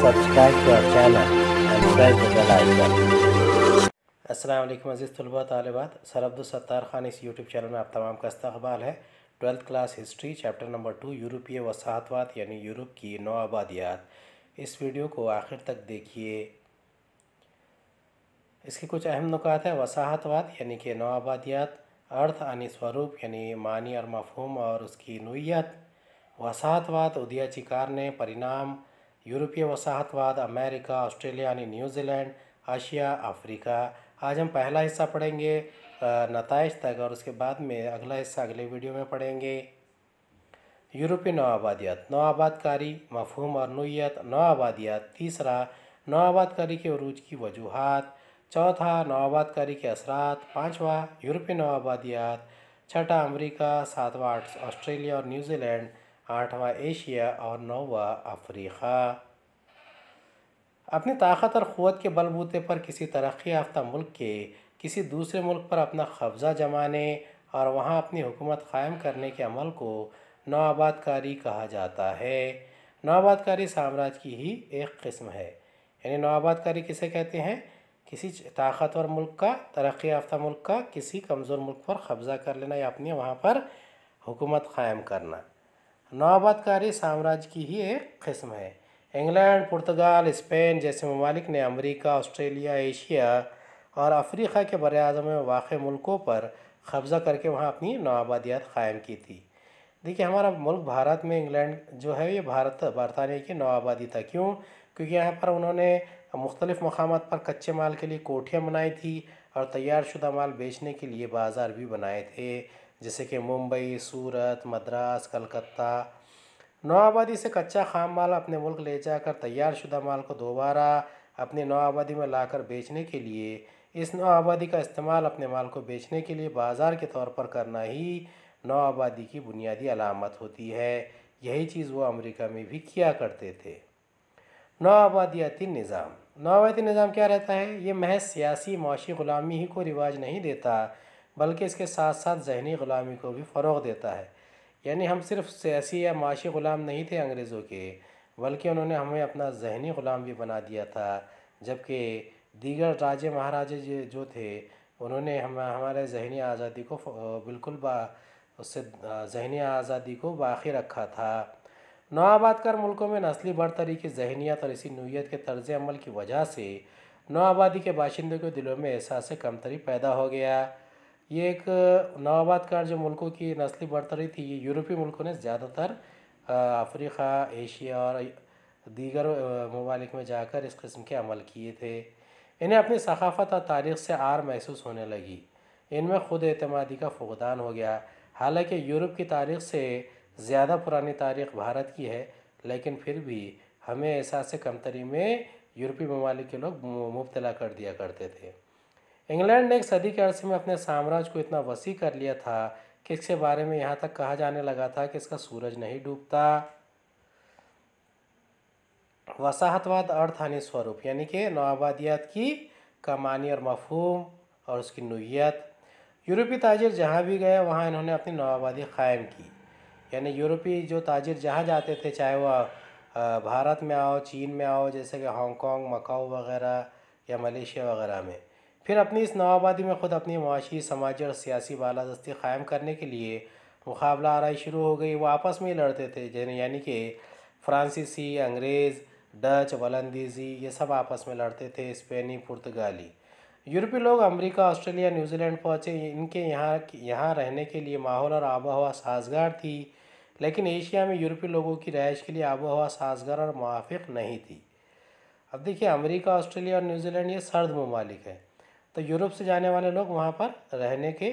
subscribe to अज़ीज़ तलबा तलबात sir Abdul Sattar Khan इस YouTube channel में आप तमाम का इस्तबाल है twelfth class history chapter number two यूरोपीय वसाहतवाद यानी यूरोप की नौ आबादियात इस वीडियो को आखिर तक देखिए इसके कुछ अहम नुकात है वसाहतवाद यानी कि नौ आबादियात अर्थ यानी स्वरूप यानी मानी और मफहम और उसकी नोयत वसाहतवाद उदिया चिकार ने परिणाम यूरोपीय वसाहतवाद अमेरिका ऑस्ट्रेलिया यानी न्यूजीलैंड आशिया अफ्रीका आज हम पहला हिस्सा पढ़ेंगे नतज तक और उसके बाद में अगला हिस्सा अगले वीडियो में पढ़ेंगे यूरोपीय नवाबादियात नवाबादकारी मफहम और नोयत नवाबादियात तीसरा नवाबादकारी के अरूज की वजूहत चौथा नवाबादकारी के असरात पाँचवा यूरोपीय नवाबादियात छठा अमरीका सातवा ऑस्ट्रेलिया और न्यूजीलैंड आठवां एशिया और नौवा अफ्रीका अपनी ताकत और क़वत के बलबूते पर किसी तरक्की याफ्ता मुल्क के किसी दूसरे मुल्क पर अपना कब्ज़ा जमाने और वहाँ अपनी हुकूमत क़ायम करने के अमल को नवाबादकारी कहा जाता है नवाबादकारी साम्राज्य की ही एक किस्म है यानी नवाबादकारी किसे कहते हैं किसी ताकतवर मुल्क का तरक्की याफ्ता मुल्क का किसी कमज़ोर मुल्क पर कब्ज़ा कर लेना या अपने वहाँ पर हुकूमत क़ायम करना नवाबादकारी साम्राज्य की ही एक किस्म है इंग्लैंड पुर्तगाल स्पेन जैसे ममालिक ने अमेरिका ऑस्ट्रेलिया एशिया और अफ्रीका के बर अजम में वाक़ मुल्कों पर कब्ज़ा करके वहाँ अपनी नवाबादियात क़ायम की थी देखिए हमारा मुल्क भारत में इंग्लैंड जो है ये भारत बरतानिया की आबादी था क्यों क्योंकि यहाँ पर उन्होंने मुख्तलिफ़ मकाम पर कच्चे माल के लिए कोठियाँ बनाई थी और तैयार शुदा माल बेचने के लिए बाज़ार भी बनाए थे जैसे कि मुंबई सूरत मद्रास कलकत्ता आबादी से कच्चा खाम माल अपने मुल्क ले जाकर तैयार शुदा माल को दोबारा अपनी आबादी में लाकर बेचने के लिए इस आबादी का इस्तेमाल अपने माल को बेचने के लिए बाज़ार के तौर पर करना ही आबादी की बुनियादी अलामत होती है यही चीज़ वो अमेरिका में भी किया करते थे आबादियाती निज़ाम आबादी निज़ाम क्या रहता है ये महज सियासी माशी ग़ुलामी ही को रिवाज नहीं देता बल्कि इसके साथ साथ जहनी ग़ुलामी को भी फ़रोग देता है यानी हम सिर्फ सियासी या माशी ग़ुलाम नहीं थे अंग्रेज़ों के बल्कि उन्होंने हमें अपना जहनी ग़ुलाम भी बना दिया था जबकि दीगर राजे महाराजे जो थे उन्होंने हम हमारे जहनी आज़ादी को बिल्कुल बा उससे जहनी आज़ादी को बाकी रखा था नवाबादकार मुल्कों में नस्ली बढ़तरी की जहनीत और इसी नोयत के तर्ज अमल की वजह से नवाबादी के बाशिंदों के दिलों में एहसास कमतरी पैदा हो गया ये एक नवाबाद का जो मुल्कों की नस्ली बढ़तरी थी ये यूरोपीय मुल्कों ने ज़्यादातर अफ्रीका एशिया और दीगर ममालिक में जाकर इस किस्म के अमल किए थे इन्हें अपनी सकाफत और तारीख से आर महसूस होने लगी इनमें खुद अतमादी का फुकदान हो गया हालांकि यूरोप की तारीख से ज़्यादा पुरानी तारीख भारत की है लेकिन फिर भी हमें एहसास कमतरी में यूरोपीय ममालिक के लोग मुबतला कर दिया करते थे इंग्लैंड ने एक सदी के अरसे में अपने साम्राज्य को इतना वसी कर लिया था कि इसके बारे में यहाँ तक कहा जाने लगा था कि इसका सूरज नहीं डूबता वसाहतवाद अर्थानी स्वरूप यानी कि नवाबादियात की कमानी और मफहूम और उसकी नुयत यूरोपीय ताजिर जहाँ भी गए वहाँ इन्होंने अपनी नवाबादी क़ायम की यानी यूरोपीय जो ताजिर जहाँ जाते थे चाहे वह भारत में आओ चीन में आओ जैसे कि हांगकॉन्ग मकाऊ वगैरह या मलेशिया वगैरह में फिर अपनी इस नवाबादी में ख़ुद अपनी माशी समाजी और सियासी बालादस्ती क़ायम करने के लिए मुकाबला आरई शुरू हो गई वो आपस में ही लड़ते थे यानी कि फ्रांसीसी अंग्रेज़ डच वलंदेजी ये सब आपस में लड़ते थे स्पेनी पुर्तगाली यूरोपीय लोग अमेरिका ऑस्ट्रेलिया न्यूजीलैंड पहुँचे इनके यहाँ यहाँ रहने के लिए माहौल और आबो हवा साजगार थी लेकिन एशिया में यूरोपीय लोगों की रहाइश के लिए आबो हवा साजगार और मुआफ़ नहीं थी अब देखिए अमेरिका ऑस्ट्रेलिया और न्यूजीलैंड ये सर्द ममालिक हैं तो यूरोप से जाने वाले लोग वहाँ पर रहने के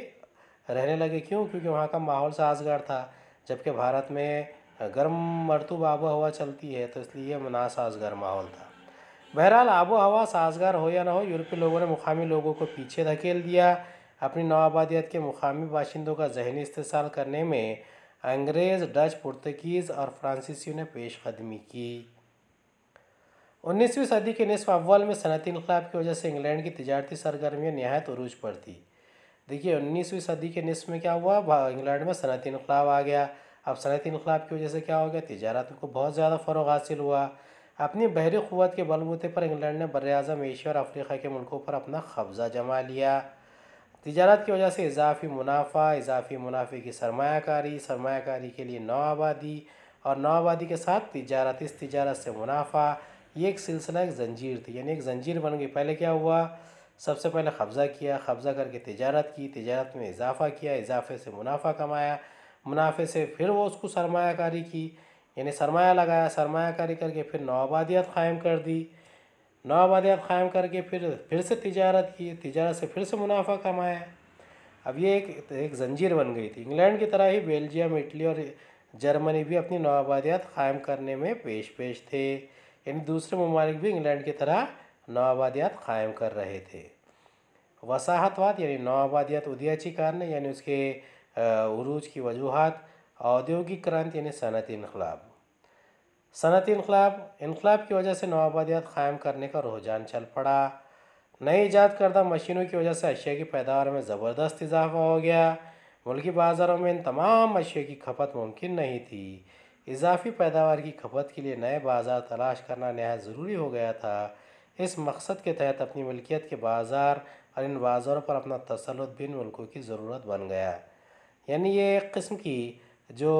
रहने लगे क्यों क्योंकि वहाँ का माहौल साजगार था जबकि भारत में गर्म मरतूब आबो हवा चलती है तो इसलिए साजगार माहौल था बहरहाल आबो हवा साजगार हो या ना हो यूरोपीय लोगों ने मुकामी लोगों को पीछे धकेल दिया अपनी नवाबादियात के मुकामी बाशिंदों का जहनी इस्तेसाल करने में अंग्रेज़ डच पुर्तगीज़ और फ्रांसीसियों ने पेश कदमी की उन्नीसवीं सदी के निसफ अव्वल में सनती इनकलाब की वजह से इंग्लैंड की तजारती सरगर्मियाँ नहायत अरूज पर थी देखिए उन्नीसवीं सदी के निसफ में क्या हुआ इंग्लैंड में सनती इनकलाब आ गया अब सनती इनकलाब की वजह से क्या हो गया तजारत को बहुत ज़्यादा फ़रोग हासिल हुआ अपनी बहरी क़वत के बलबूते पर इंग्लैंड ने बर अज़म एशिया और अफ्रीका के मुल्कों पर अपना कब्ज़ा जमा लिया तजारत की वजह से इजाफी मुनाफा इजाफी मुनाफे की सरमाकारी सरमाकारी के लिए नौ आबादी और नौ आबादी के साथ तजारत इस तजारत से मुनाफा ये एक सिलसिला एक जंजीर थी यानी एक जंजीर बन गई पहले क्या हुआ सबसे पहले कब्ज़ा किया कब्ज़ा करके तजारत की तजारत में इजाफ़ा किया इजाफे से मुनाफा कमाया मुनाफे से फिर वो उसको सरमाकारी की यानी सरमाया लगाया सरमाकारी करके फिर नवाबादियात क़ायम कर दी नवाबादियात क़ायम करके फिर फिर से तजारत की तजारत से फिर से मुनाफा कमाया अब ये एक एक जंजीर बन गई थी इंग्लैंड की तरह ही बेल्जियम इटली और जर्मनी भी अपनी नवाबादियात क़ायम करने में पेश पेश थे यानी दूसरे ममालिक भी इंग्लैंड की तरह नवाबादियात कायम कर रहे थे वसाहतवाद यानी नवाबादियात उदयाची कारण यानी उसके उरूज की वजूहत औद्योगिक क्रांति यानी सनती इनकलाब सनती इनकलाब इनकलाब की वजह से नवाबादियात कायम करने का रुझान चल पड़ा नई ईजाद करदा मशीनों की वजह से अशिया की पैदावार में ज़बरदस्त इजाफा हो गया मुल्की बाज़ारों में इन तमाम अशिया की खपत मुमकिन नहीं थी इजाफी पैदावार की खपत के लिए नए बाज़ार तलाश करना नहायत ज़रूरी हो गया था इस मकसद के तहत अपनी मलकियत के बाज़ार और इन बाज़ारों पर अपना तसलुत भी इन मुल्कों की ज़रूरत बन गया यानी ये एक किस्म की जो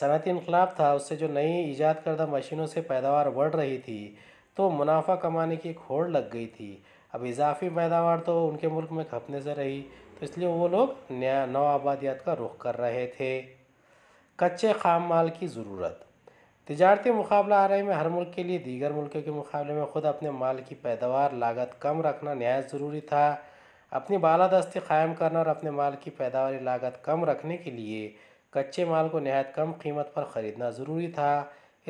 सनती इनकलाब था उससे जो नई ईजाद करदा मशीनों से पैदावार बढ़ रही थी तो मुनाफा कमाने की एक होड़ लग गई थी अब इजाफी पैदावार तो उनके मुल्क में खपने से रही तो इसलिए वो लोग नया नौ आबादियात का रुख कर रहे थे कच्चे खाम माल की ज़रूरत तजारती मुकाबला आ रही में हर मुल्क के लिए दीगर मुल्कों के मुकाबले में ख़ुद अपने माल की पैदावार लागत कम रखना नहायत ज़रूरी था अपनी बालादस्ती कायम करना और अपने माल की पैदावार लागत कम रखने के लिए कच्चे माल को नहायत कम कीमत पर ख़रीदना ज़रूरी था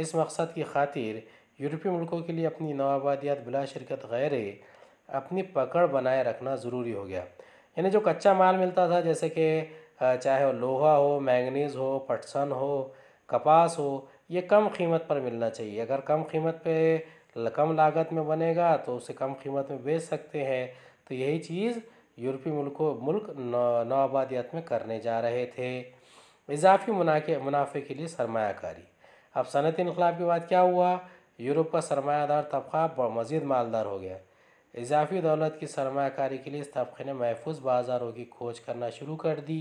इस मकसद की खातिर यूरोपीय मुल्कों के लिए अपनी नवाबादियात बिला शिरकत गैर अपनी पकड़ बनाए रखना ज़रूरी हो गया यानी जो कच्चा माल मिलता था जैसे कि चाहे वो लोहा हो मैंगनीज़ हो पटसन हो कपास हो ये कम कीमत पर मिलना चाहिए अगर कम कीमत पे कम लागत में बनेगा तो उसे कम कीमत में बेच सकते हैं तो यही चीज़ यूरोपीय मुल्कों मुल्क नवाबादियात में करने जा रहे थे इजाफी मुनाफे मुनाफे के लिए सरमाकारी अब सनत इनकलाब के बाद क्या हुआ यूरोप का सरमायादार तबका मज़ीद मालदार हो गया इजाफी दौलत की सरमाकारी के लिए इस तबके ने महफूज बाज़ारों की खोज करना शुरू कर दी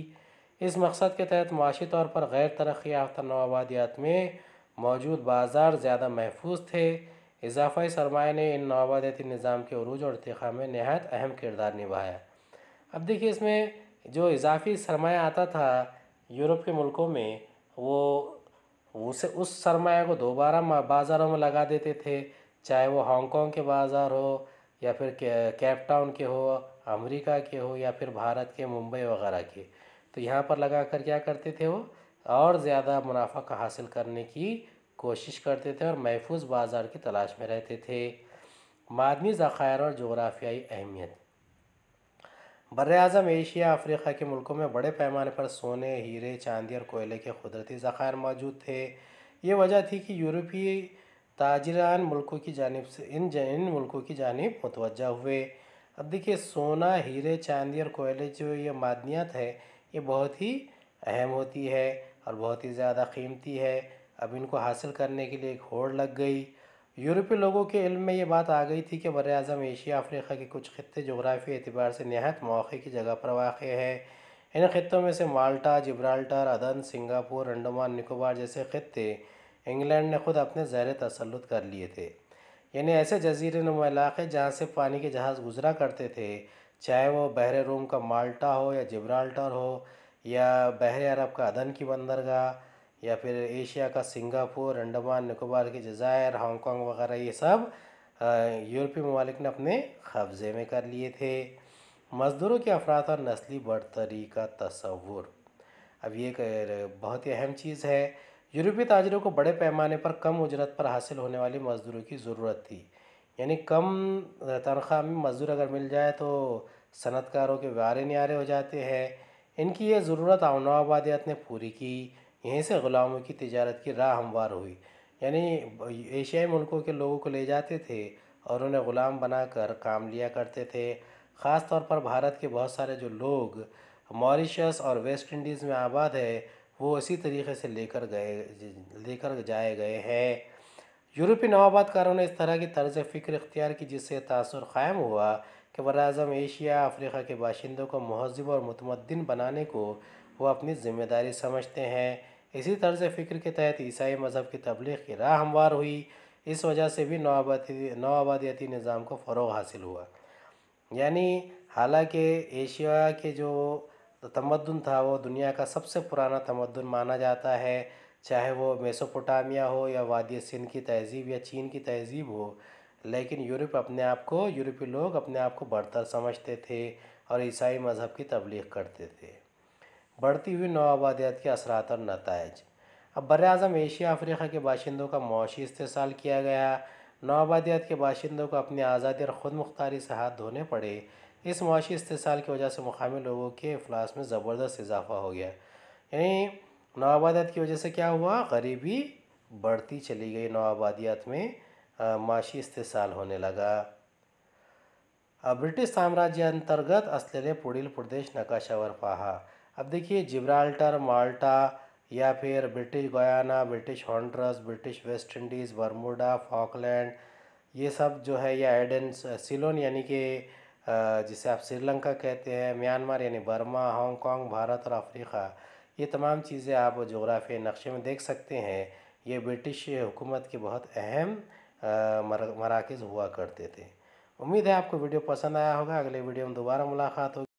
इस मकसद के तहत माशी तौर पर गैर तरक्की याफ्ता नवाबादियात में मौजूद बाज़ार ज़्यादा महफूज थे इजाफा सरमाए ने इन नवाबादियाती निज़ाम के अरूज और इतखा में नहायत अहम किरदार निभाया अब देखिए इसमें जो इजाफी सरमाया आता था यूरोप के मुल्कों में वो उसे उस सरमाया को दोबारा बाज़ारों में लगा देते थे चाहे वो हांगकॉन्ग के बाज़ार हो या फिर कैप टाउन के हो अमेरिका के हो या फिर भारत के मुंबई वगैरह के तो यहाँ पर लगा कर क्या करते थे वो और ज़्यादा मुनाफा का हासिल करने की कोशिश करते थे और महफूज बाज़ार की तलाश में रहते थे मादनी ज़ख़ायर और जोग्राफियाई अहमियत बर अज़म एशिया अफ्रीका के मुल्कों में बड़े पैमाने पर सोने हीरे चांदी और कोयले के कुदरती ज़ख़ायर मौजूद थे ये वजह थी कि यूरोपीय ताजरान मुल्कों की जानब से इन इन मुल्कों की जानब मुतवजह हुए अब देखिए सोना हीरे चांदी और कोयले जो ये मादनियात है ये बहुत ही अहम होती है और बहुत ही ज़्यादा कीमती है अब इनको हासिल करने के लिए एक होड़ लग गई यूरोपीय लोगों के इल्म में ये बात आ गई थी कि बर अज़म एशिया अफ्रीका के कुछ खत्े जोग्राफी एतबार से नहायत मौक़े की जगह पर वाक़ है इन खत्ों में से Malta Gibraltar Aden Singapore Andaman Nicobar जैसे खत्े इंग्लैंड ने खुद अपने ज़ैर तसलुत कर लिए थे यानी ऐसे जजीर नुमा इलाके जहाँ से पानी के जहाज़ गुजरा करते थे चाहे वो बहर रोम का माल्टा हो या जिब्राल्टर हो या बहर अरब का अदन की बंदरगाह या फिर एशिया का सिंगापुर अंडमान निकोबार के जजायर हांगकॉन्ग वगैरह ये सब यूरोपीय ममालिक ने अपने कब्ज़े में कर लिए थे मज़दूरों के अफरात और नस्ली बढ़तरी का तस्वुर अब ये एक बहुत ही अहम चीज़ है यूरोपीय ताजरों को बड़े पैमाने पर कम उजरत पर हासिल होने वाली मज़दूरों की ज़रूरत थी यानी कम तनख्वाह में मज़दूर अगर मिल जाए तो सनतकारों के वारे न्यारे हो जाते हैं इनकी यह ज़रूरत आबादियात ने पूरी की यहीं से ग़ुलामों की तजारत की राह हमवार हुई यानी एशियाई मुल्कों के लोगों को ले जाते थे और उन्हें ग़ुलाम बनाकर काम लिया करते थे ख़ास तौर पर भारत के बहुत सारे जो लोग मॉरिशस और वेस्ट इंडीज़ में आबाद है वो इसी तरीके से लेकर गए लेकर जाए गए हैं यूरोपी नवाबादकारों ने इस तरह की तर्ज फ़िक्र इख्तियार की जिससे तासर क़ायम हुआ कि वराज़म एशिया अफ्रीका के बाशिंदों को महजब और मतमदन बनाने को वो अपनी ज़िम्मेदारी समझते हैं इसी तर्ज फ़िक्र के तहत ईसाई मज़हब की तबलीग की राह हमवार हुई इस वजह से भी नवाबादी नवाबादियाती निज़ाम को फ़रोग हासिल हुआ यानी हालांकि एशिया के जो तो तमद्दन था वो दुनिया का सबसे पुराना तमद्दन माना जाता है चाहे वो मेसोपोटामिया हो या वादी सिंध की तहजीब या चीन की तहजीब हो लेकिन यूरोप अपने आप को यूरोपीय लोग अपने आप को बढ़तर समझते थे और ईसाई मज़हब की तबलीग करते थे बढ़ती हुई नवाबादियात के असरात और नतज अब बर अजम एशिया अफ्रीका के बाशिंदों का मुशी इस्तेसाल किया गया नवाबादियात के बाशिंदों को अपनी आज़ादी और ख़ुद मुख्तारी से हाथ धोने पड़े इस मुआशी इस्तेसाल की वजह से मुकामी लोगों के अफलास में ज़बरदस्त इजाफा हो गया यानी नवाबादियात की वजह से क्या हुआ गरीबी बढ़ती चली गई नवाबादियात में माशी इस्तेसाल होने लगा अब ब्रिटिश साम्राज्य अंतर्गत असले पुड़िल प्रदेश और पहा अब देखिए जिब्राल्टर माल्टा या फिर British Guiana British Honduras British West Indies Bermuda Falkland ये सब जो है या एडन सिलोन यानी कि जिसे आप श्रीलंका कहते हैं म्यांमार यानी बर्मा हांगकॉन्ग भारत और अफ्रीका ये तमाम चीज़ें आप जोग्राफी नक्शे में देख सकते हैं ये ब्रिटिश हुकूमत के बहुत अहम मराकज़ हुआ करते थे उम्मीद है आपको वीडियो पसंद आया होगा अगले वीडियो में दोबारा मुलाकात होगी